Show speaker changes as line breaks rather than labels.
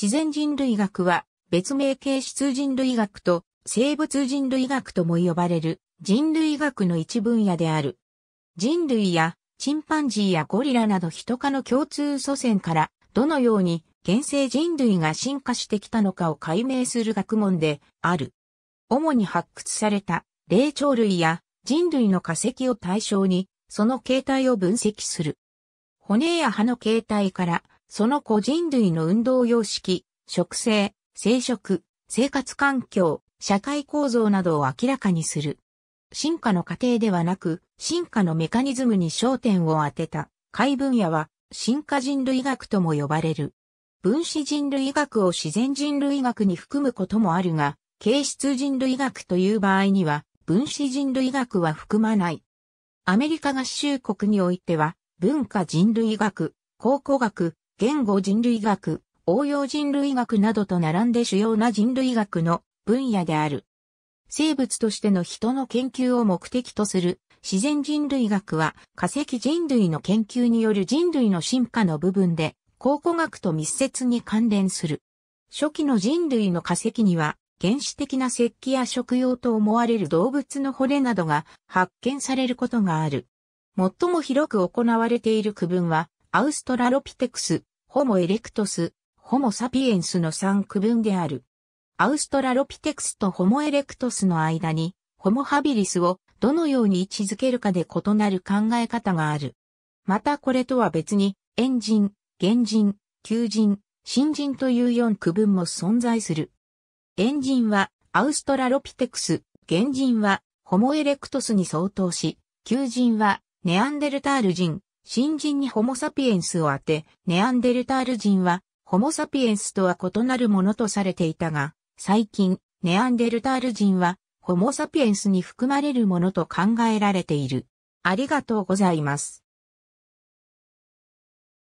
自然人類学は別名形質人類学と生物人類学とも呼ばれる人類学の一分野である。人類やチンパンジーやゴリラなど人科の共通祖先からどのように現世人類が進化してきたのかを解明する学問である。主に発掘された霊長類や人類の化石を対象にその形態を分析する。骨や歯の形態からその個人類の運動様式、食性、生殖、生活環境、社会構造などを明らかにする。進化の過程ではなく、進化のメカニズムに焦点を当てた、解分野は、進化人類学とも呼ばれる。分子人類学を自然人類学に含むこともあるが、形質人類学という場合には、分子人類学は含まない。アメリカ合衆国においては、文化人類学、考古学、言語人類学、応用人類学などと並んで主要な人類学の分野である。生物としての人の研究を目的とする自然人類学は化石人類の研究による人類の進化の部分で考古学と密接に関連する。初期の人類の化石には原始的な石器や食用と思われる動物の骨などが発見されることがある。最も広く行われている区分はアウストラロピテクス、ホモエレクトス、ホモサピエンスの3区分である。アウストラロピテクスとホモエレクトスの間に、ホモハビリスをどのように位置づけるかで異なる考え方がある。またこれとは別に、エンジン、原人、求人、新人という4区分も存在する。エンジンはアウストラロピテクス、原人はホモエレクトスに相当し、求人はネアンデルタール人、新人にホモサピエンスを当て、ネアンデルタール人は、ホモサピエンスとは異なるものとされていたが、最近、ネアンデルタール人は、ホモサピエンスに含まれるものと考えられている。ありがとうございます。